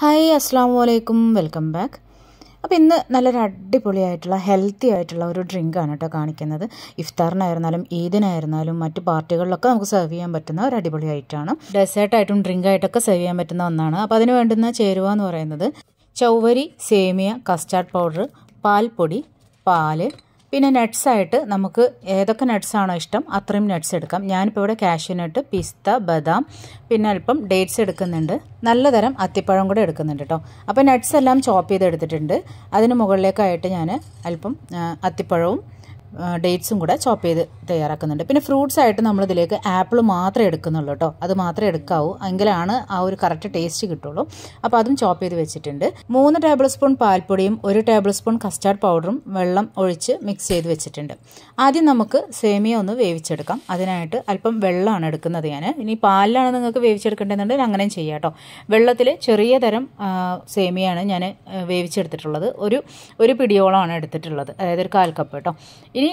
hi അസ്സാം വലൈക്കും welcome back അപ്പോൾ ഇന്ന് നല്ലൊരു അടിപൊളിയായിട്ടുള്ള ഹെൽത്തി ആയിട്ടുള്ള ഒരു ഡ്രിങ്കാണ് കേട്ടോ കാണിക്കുന്നത് ഇഫ്താറിനായിരുന്നാലും ഈദിനായിരുന്നാലും മറ്റ് പാർട്ടികളിലൊക്കെ നമുക്ക് സെർവ് ചെയ്യാൻ പറ്റുന്ന ഒരു അടിപൊളി ആയിട്ടാണ് ഡെസേർട്ടായിട്ടും ഡ്രിങ്കായിട്ടൊക്കെ സെർവ് ചെയ്യാൻ പറ്റുന്ന ഒന്നാണ് അപ്പോൾ അതിന് വേണ്ടുന്ന ചേരുവ എന്ന് പറയുന്നത് ചൗവരി സേമിയ കസ്റ്റാർഡ് പൗഡർ പാൽപ്പൊടി പാല് പിന്നെ നട്ട്സായിട്ട് നമുക്ക് ഏതൊക്കെ നട്ട്സാണോ ഇഷ്ടം അത്രയും നട്ട്സ് എടുക്കാം ഞാനിപ്പോൾ ഇവിടെ കാഷ്യൂ നട്ട് പിസ്ത ബദാം പിന്നെ അല്പം ഡേറ്റ്സ് എടുക്കുന്നുണ്ട് നല്ല തരം അത്തിപ്പഴം കൂടെ എടുക്കുന്നുണ്ട് കേട്ടോ അപ്പോൾ നട്ട്സ് എല്ലാം ചോപ്പ് ചെയ്തെടുത്തിട്ടുണ്ട് അതിന് മുകളിലേക്കായിട്ട് ഞാൻ അല്പം അത്തിപ്പഴവും ഡേറ്റ്സും കൂടെ ചോപ്പ് ചെയ്ത് തയ്യാറാക്കുന്നുണ്ട് പിന്നെ ഫ്രൂട്ട്സ് ആയിട്ട് നമ്മൾ ഇതിലേക്ക് ആപ്പിൾ മാത്രമേ എടുക്കുന്നുള്ളൂ കേട്ടോ അത് മാത്രമേ എടുക്കാവൂ എങ്കിലാണ് ആ ഒരു കറക്റ്റ് ടേസ്റ്റ് കിട്ടുള്ളൂ അപ്പോൾ അതും ചോപ്പ് ചെയ്ത് വെച്ചിട്ടുണ്ട് മൂന്ന് ടേബിൾ സ്പൂൺ പാൽപ്പൊടിയും ഒരു ടേബിൾ സ്പൂൺ കസ്റ്റാർഡ് പൗഡറും വെള്ളം ഒഴിച്ച് മിക്സ് ചെയ്ത് വെച്ചിട്ടുണ്ട് ആദ്യം നമുക്ക് സേമിയ ഒന്ന് വേവിച്ചെടുക്കാം അതിനായിട്ട് അല്പം വെള്ളമാണ് എടുക്കുന്നത് ഞാൻ ഇനി പാലിലാണ് നിങ്ങൾക്ക് വേവിച്ചെടുക്കേണ്ടതെന്നുണ്ടെങ്കിൽ അങ്ങനെയും ചെയ്യാം കേട്ടോ വെള്ളത്തിൽ ചെറിയ തരം സേമിയാണ് ഞാൻ വേവിച്ചെടുത്തിട്ടുള്ളത് ഒരു ഒരു പിടിയോളമാണ് എടുത്തിട്ടുള്ളത് അതായത് ഒരു കാൽ കപ്പ് കേട്ടോ ഇനി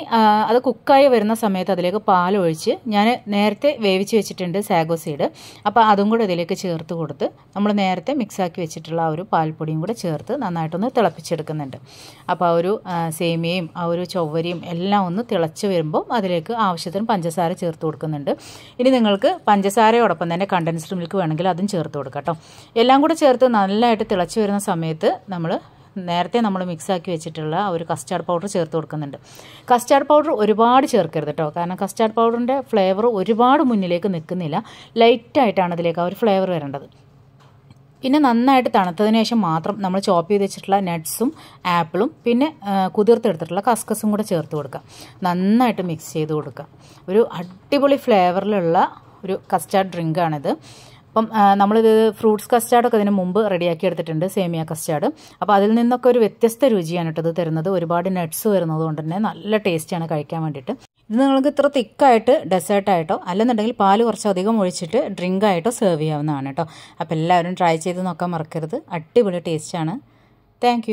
അത് കുക്കായി വരുന്ന സമയത്ത് അതിലേക്ക് പാലൊഴിച്ച് ഞാൻ നേരത്തെ വേവിച്ച് വെച്ചിട്ടുണ്ട് സാഗോ സീഡ് അപ്പോൾ അതും കൂടെ ഇതിലേക്ക് ചേർത്ത് കൊടുത്ത് നമ്മൾ നേരത്തെ മിക്സാക്കി വെച്ചിട്ടുള്ള ആ ഒരു പാൽപ്പൊടിയും കൂടെ ചേർത്ത് നന്നായിട്ടൊന്ന് തിളപ്പിച്ചെടുക്കുന്നുണ്ട് അപ്പോൾ ആ ഒരു സേമിയയും ആ ഒരു ചൊവ്വരിയും എല്ലാം ഒന്ന് തിളച്ച് വരുമ്പോൾ അതിലേക്ക് ആവശ്യത്തിന് പഞ്ചസാര ചേർത്ത് കൊടുക്കുന്നുണ്ട് ഇനി നിങ്ങൾക്ക് പഞ്ചസാരയോടൊപ്പം തന്നെ കണ്ടൻസ്ഡ് മിൽക്ക് വേണമെങ്കിൽ അതും ചേർത്ത് കൊടുക്കാം കേട്ടോ എല്ലാം കൂടെ ചേർത്ത് നല്ലതായിട്ട് തിളച്ച് വരുന്ന സമയത്ത് നമ്മൾ നേരത്തെ നമ്മൾ മിക്സാക്കി വെച്ചിട്ടുള്ള ഒരു കസ്റ്റാർഡ് പൗഡർ ചേർത്ത് കൊടുക്കുന്നുണ്ട് കസ്റ്റാർഡ് പൗഡർ ഒരുപാട് ചേർക്കരുത് കേട്ടോ കാരണം കസ്റ്റാർഡ് പൗഡറിൻ്റെ ഫ്ലേവർ ഒരുപാട് മുന്നിലേക്ക് നിൽക്കുന്നില്ല ലൈറ്റായിട്ടാണ് അതിലേക്ക് ആ ഒരു ഫ്ലേവർ വരേണ്ടത് പിന്നെ നന്നായിട്ട് തണുത്തതിന് ശേഷം മാത്രം നമ്മൾ ചോപ്പ് ചെയ്ത് വെച്ചിട്ടുള്ള നട്ട്സും ആപ്പിളും പിന്നെ കുതിർത്തെടുത്തിട്ടുള്ള കസ്കസും കൂടെ ചേർത്ത് കൊടുക്കുക നന്നായിട്ട് മിക്സ് ചെയ്ത് കൊടുക്കുക ഒരു അടിപൊളി ഫ്ലേവറിലുള്ള ഒരു കസ്റ്റാർഡ് ഡ്രിങ്കാണിത് അപ്പം നമ്മളിത് ഫ്രൂട്ട്സ് കസ്റ്റാർഡൊക്കെ ഇതിന് മുമ്പ് റെഡിയാക്കി എടുത്തിട്ടുണ്ട് സേമിയ കസ്റ്റാർഡ് അപ്പോൾ അതിൽ നിന്നൊക്കെ ഒരു വ്യത്യസ്ത രുചിയാണ് ഇട്ടത് തരുന്നത് ഒരുപാട് നട്ട്സ് വരുന്നത് കൊണ്ട് തന്നെ നല്ല ടേസ്റ്റിയാണ് കഴിക്കാൻ വേണ്ടിയിട്ട് ഇത് നിങ്ങൾക്ക് ഇത്ര തിക്കായിട്ട് ഡെസേർട്ടായിട്ടോ അല്ലെന്നുണ്ടെങ്കിൽ പാല് കുറച്ചധികം ഒഴിച്ചിട്ട് ഡ്രിങ്ക് ആയിട്ടോ സെർവ് ചെയ്യാവുന്നതാണ് കേട്ടോ അപ്പോൾ എല്ലാവരും ട്രൈ ചെയ്ത് നോക്കാൻ മറക്കരുത് അടിപൊളി ടേസ്റ്റാണ് താങ്ക്